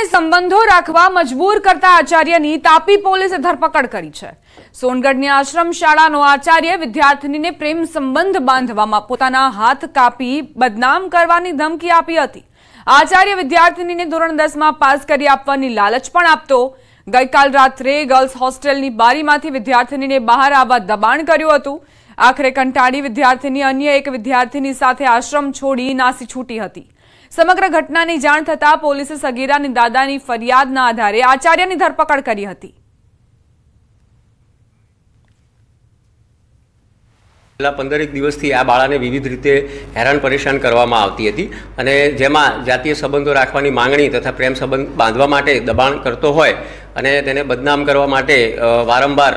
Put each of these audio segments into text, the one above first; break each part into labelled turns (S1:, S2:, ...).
S1: યુવકને સંબંધો રાખવા મજબૂર કરતા આચાર્યની તાપી પોલીસે ધરપકડ કરી છે સોનગઢની આશ્રમ શાળાનો આચાર્ય વિદ્યાર્થીનીને પ્રેમ સંબંધ બાંધવામાં પોતાના હાથ કાપી બદનામ કરવાની ધમકી આપી હતી આચાર્ય વિદ્યાર્થીનીને ધોરણ દસમાં પાસ કરી આપવાની લાલચ પણ આપતો ગઈકાલ રાત્રે ગર્લ્સ હોસ્ટેલની બારીમાંથી વિદ્યાર્થીનીને બહાર આવવા દબાણ કર્યું હતું આખરે કંટાળી વિદ્યાર્થીની અન્ય એક વિદ્યાર્થીની સાથે આશ્રમ છોડી નાસી છૂટી હતી સમગ્ર ઘટનાની જાણ થતાં પોલીસે સગીરાની દાદાની ફરિયાદના આધારે આચાર્યની ધરપકડ કરી હતી
S2: છેલ્લા પંદરેક દિવસથી આ બાળાને વિવિધ રીતે હેરાન પરેશાન કરવામાં આવતી હતી અને જેમાં જાતીય સંબંધો રાખવાની માંગણી તથા પ્રેમ સંબંધ બાંધવા માટે દબાણ કરતો હોય અને તેને બદનામ કરવા માટે વારંવાર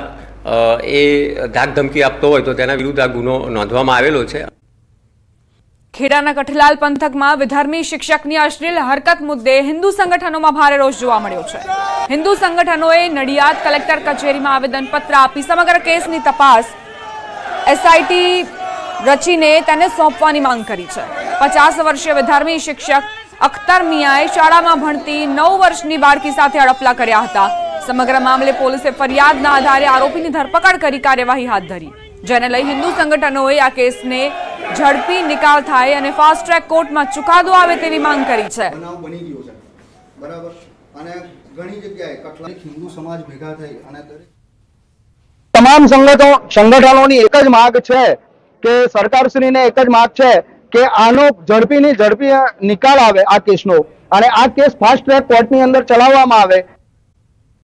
S2: એ ધાક ધમકી આપતો હોય તો તેના વિરુદ્ધ આ ગુનો નોંધવામાં આવેલો છે
S1: ખેડાના કઠલાલ પંથકમાં વિધર્મી શિક્ષકની અશ્લીલ હરકત મુદ્દે હિન્દુ સંગઠનોમાં ભારે રોષ જોવા મળ્યો છે હિન્દુ સંગઠનોએ નડિયાદ કલેક્ટર કચેરીમાં આવેદનપત્ર આપી સમગ્ર કેસની તપાસ એસઆઈટી રચીને તેને સોંપવાની માંગ કરી છે પચાસ વર્ષીય વિધર્મી શિક્ષક અખ્તર મિયાએ શાળામાં ભણતી નવ વર્ષની બાળકી સાથે અડપલા કર્યા હતા સમગ્ર મામલે પોલીસે ફરિયાદના આધારે આરોપીની ધરપકડ કરી કાર્યવાહી હાથ ધરી જેને લઈ હિન્દુ સંગઠનોએ આ કેસને ઝડપી નિકાલ થાય અને ફાસ્ટ ટ્રેક કોર્ટમાં ચુકાદો આવે તેવી માંગ કરી છે તમામ સંગઠનોની એક જ માગ છે કે સરકારશ્રીને એક જ માગ છે કે આનો ઝડપીની ઝડપી નિકાલ આવે આ કેસનો અને આ કેસ ફાસ્ટ ટ્રેક કોર્ટની
S3: અંદર ચલાવવામાં આવે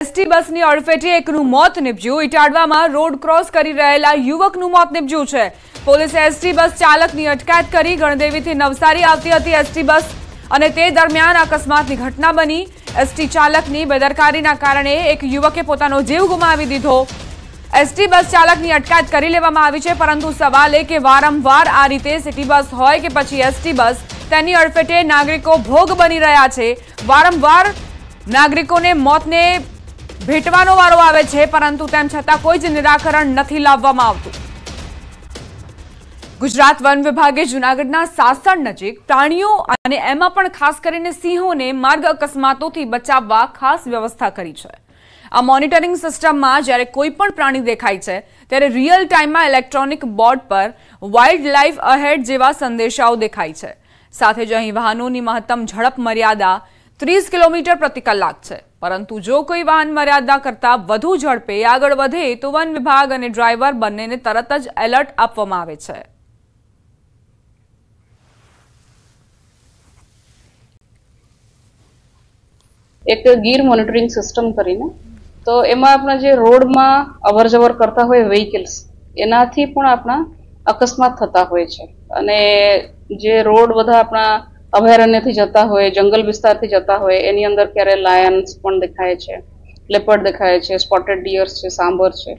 S1: એસટી બસની અડફેટે એકનું મોત નિપજ્યું ઇટાડવામાં રોડ ક્રોસ કરી રહેલા યુવકનું મોત નિપજ્યું છે પોલીસે એસટી બસ ચાલકની અટકાયત કરી ગણદેવીથી નવસારી આવતી હતી એસટી બસ અને તે દરમિયાન અકસ્માતની ઘટના બની એસટી ચાલકની બેદરકારીના કારણે એક યુવકે પોતાનો જીવ ગુમાવી દીધો એસટી બસ ચાલકની અટકાયત કરી લેવામાં આવી છે પરંતુ સવાલ એ કે વારંવાર આ રીતે સિટી બસ હોય કે પછી એસટી બસ તેની અડફેટે નાગરિકો ભોગ બની રહ્યા છે વારંવાર નાગરિકોને મોતને ભેટવાનો વારો આવે છે પરંતુ તેમ છતાં કોઈ જ નિરાકરણ નથી લાવવામાં આવતું ગુજરાત વન વિભાગે જૂનાગઢના સાસણ નજીક પ્રાણીઓ અને એમાં પણ ખાસ કરીને સિંહોને માર્ગ અકસ્માતોથી બચાવવા ખાસ વ્યવસ્થા કરી છે આ મોનિટરિંગ સિસ્ટમમાં જ્યારે કોઈ પણ પ્રાણી દેખાય છે ત્યારે રિયલ ટાઈમમાં ઇલેક્ટ્રોનિક બોર્ડ પર વાઇલ્ડ લાઈફ અહેડ જેવા સંદેશાઓ દેખાય છે સાથે જ અહીં વાહનોની મહત્તમ ઝડપ મર્યાદા ત્રીસ કિલોમીટર પ્રતિ કલાક છે પરંતુ જો કોઈ વાહન મર્યાદા કરતા વધુ ઝડપે આગળ વધે તો વન વિભાગ અને ડ્રાઈવર બંનેને તરત જ એલર્ટ આપવામાં આવે છે
S3: એક ગીર મોનિટરિંગ સિસ્ટમ કરીને તો એમાં આપણા જે રોડમાં અવર જવર કરતા હોય વ્હીકલ્સ એનાથી પણ આપણા અકસ્માત થતા હોય છે અને જે રોડ બધા આપણા અભયારણ્યથી જતા હોય જંગલ વિસ્તારથી જતા હોય એની અંદર ક્યારે લાયન્સ પણ દેખાય છે લેપર્ડ દેખાય છે સ્પોટેડ ડિયર્સ છે સાંભર છે